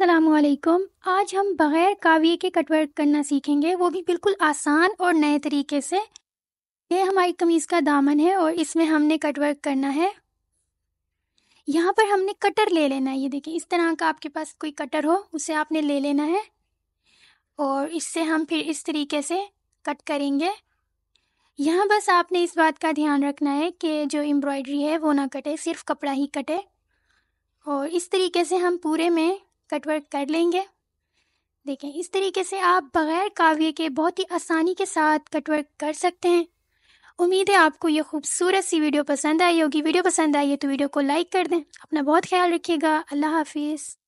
असलकुम आज हम बग़ैर काविये के कटवर्क करना सीखेंगे वो भी बिल्कुल आसान और नए तरीके से ये हमारी कमीज़ का दामन है और इसमें हमने कटवर्क करना है यहाँ पर हमने कटर ले लेना है ये देखिए इस तरह का आपके पास कोई कटर हो उसे आपने ले लेना है और इससे हम फिर इस तरीके से कट करेंगे यहाँ बस आपने इस बात का ध्यान रखना है कि जो एम्ब्रॉयडरी है वो ना कटे सिर्फ कपड़ा ही कटे और इस तरीके से हम पूरे में कटवर्क कर लेंगे देखें इस तरीके से आप बग़ैर काव्य के बहुत ही आसानी के साथ कटवर्क कर सकते हैं उम्मीद है आपको ये खूबसूरत सी वीडियो पसंद आई होगी वीडियो पसंद आई है तो वीडियो को लाइक कर दें अपना बहुत ख्याल रखिएगा अल्लाह हाफिज़